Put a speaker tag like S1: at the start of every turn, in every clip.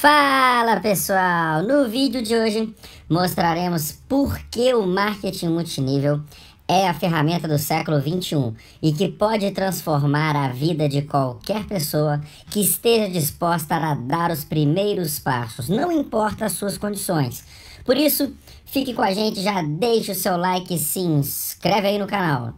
S1: Fala pessoal! No vídeo de hoje mostraremos por que o marketing multinível é a ferramenta do século 21 e que pode transformar a vida de qualquer pessoa que esteja disposta a dar os primeiros passos, não importa as suas condições. Por isso, fique com a gente, já deixa o seu like e se inscreve aí no canal.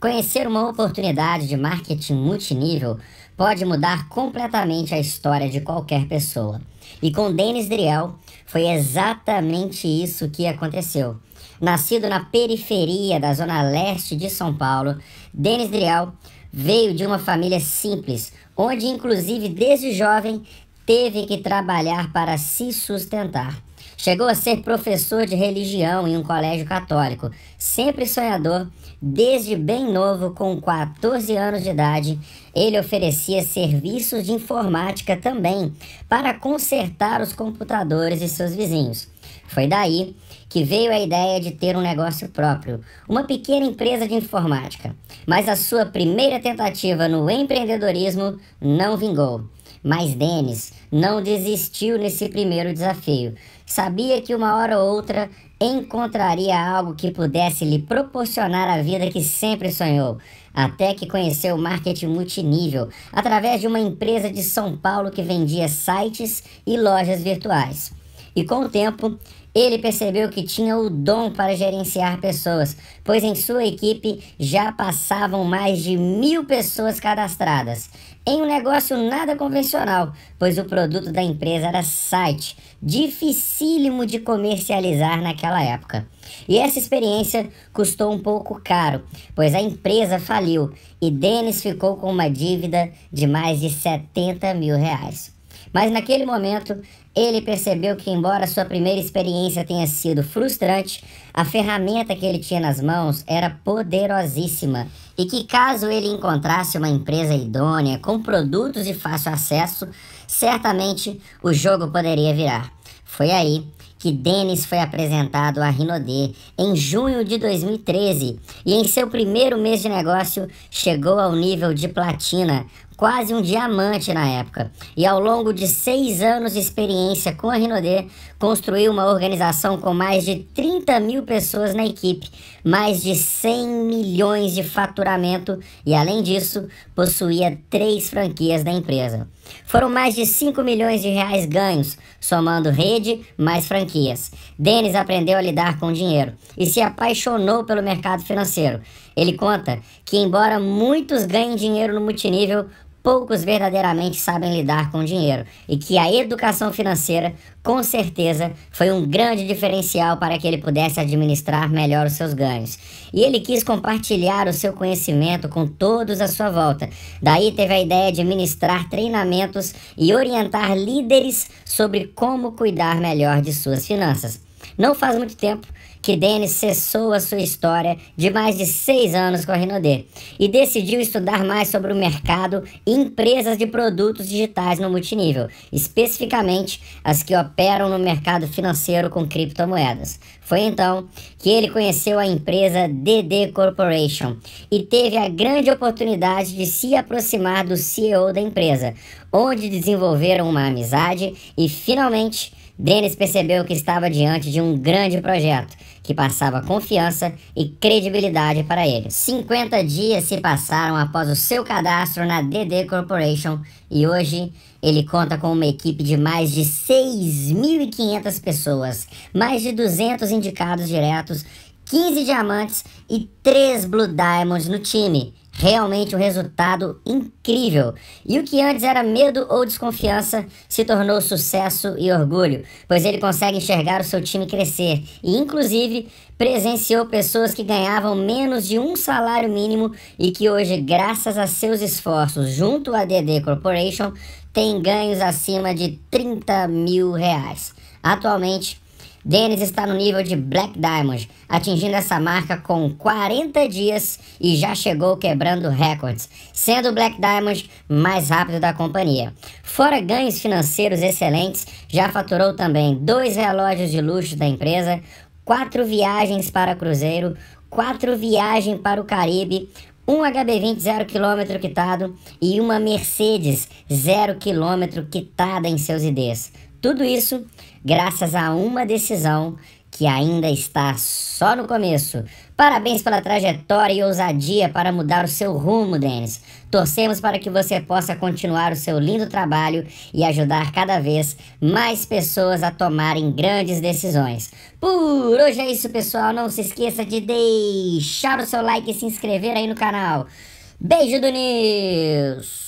S1: Conhecer uma oportunidade de marketing multinível pode mudar completamente a história de qualquer pessoa. E com Denis Driel foi exatamente isso que aconteceu. Nascido na periferia da zona leste de São Paulo, Denis Driel veio de uma família simples, onde inclusive desde jovem teve que trabalhar para se sustentar. Chegou a ser professor de religião em um colégio católico, sempre sonhador, desde bem novo, com 14 anos de idade, ele oferecia serviços de informática também para consertar os computadores de seus vizinhos. Foi daí que veio a ideia de ter um negócio próprio, uma pequena empresa de informática. Mas a sua primeira tentativa no empreendedorismo não vingou. Mas Denis não desistiu nesse primeiro desafio. Sabia que uma hora ou outra encontraria algo que pudesse lhe proporcionar a vida que sempre sonhou, até que conheceu o marketing multinível através de uma empresa de São Paulo que vendia sites e lojas virtuais. E com o tempo, ele percebeu que tinha o dom para gerenciar pessoas, pois em sua equipe já passavam mais de mil pessoas cadastradas. Em um negócio nada convencional, pois o produto da empresa era site, dificílimo de comercializar naquela época. E essa experiência custou um pouco caro, pois a empresa faliu e Dennis ficou com uma dívida de mais de 70 mil reais. Mas naquele momento, ele percebeu que, embora sua primeira experiência tenha sido frustrante, a ferramenta que ele tinha nas mãos era poderosíssima e que, caso ele encontrasse uma empresa idônea, com produtos de fácil acesso, certamente o jogo poderia virar. Foi aí que Dennis foi apresentado à Rinode em junho de 2013 e em seu primeiro mês de negócio chegou ao nível de platina, quase um diamante na época, e ao longo de seis anos de experiência com a Rinodê, construiu uma organização com mais de 30 mil pessoas na equipe, mais de 100 milhões de faturamento e, além disso, possuía três franquias da empresa. Foram mais de 5 milhões de reais ganhos, somando rede mais franquias. Denis aprendeu a lidar com dinheiro e se apaixonou pelo mercado financeiro. Ele conta que, embora muitos ganhem dinheiro no multinível, poucos verdadeiramente sabem lidar com dinheiro e que a educação financeira, com certeza, foi um grande diferencial para que ele pudesse administrar melhor os seus ganhos. E ele quis compartilhar o seu conhecimento com todos à sua volta. Daí teve a ideia de ministrar treinamentos e orientar líderes sobre como cuidar melhor de suas finanças. Não faz muito tempo que Dennis cessou a sua história de mais de seis anos com a Renaudê e decidiu estudar mais sobre o mercado e empresas de produtos digitais no multinível, especificamente as que operam no mercado financeiro com criptomoedas. Foi então que ele conheceu a empresa DD Corporation e teve a grande oportunidade de se aproximar do CEO da empresa, onde desenvolveram uma amizade e finalmente Dennis percebeu que estava diante de um grande projeto que passava confiança e credibilidade para ele. 50 dias se passaram após o seu cadastro na DD Corporation e hoje ele conta com uma equipe de mais de 6.500 pessoas, mais de 200 indicados diretos, 15 diamantes e 3 Blue Diamonds no time realmente um resultado incrível. E o que antes era medo ou desconfiança se tornou sucesso e orgulho, pois ele consegue enxergar o seu time crescer e, inclusive, presenciou pessoas que ganhavam menos de um salário mínimo e que hoje, graças a seus esforços junto à DD Corporation, têm ganhos acima de 30 mil reais. Atualmente, Dennis está no nível de Black Diamond, atingindo essa marca com 40 dias e já chegou quebrando recordes, sendo o Black Diamond mais rápido da companhia. Fora ganhos financeiros excelentes, já faturou também dois relógios de luxo da empresa, quatro viagens para cruzeiro, quatro viagens para o Caribe, um HB20 0 km quitado e uma Mercedes 0 km quitada em seus IDs. Tudo isso graças a uma decisão que ainda está só no começo. Parabéns pela trajetória e ousadia para mudar o seu rumo, Denis. Torcemos para que você possa continuar o seu lindo trabalho e ajudar cada vez mais pessoas a tomarem grandes decisões. Por hoje é isso, pessoal. Não se esqueça de deixar o seu like e se inscrever aí no canal. Beijo do Nils!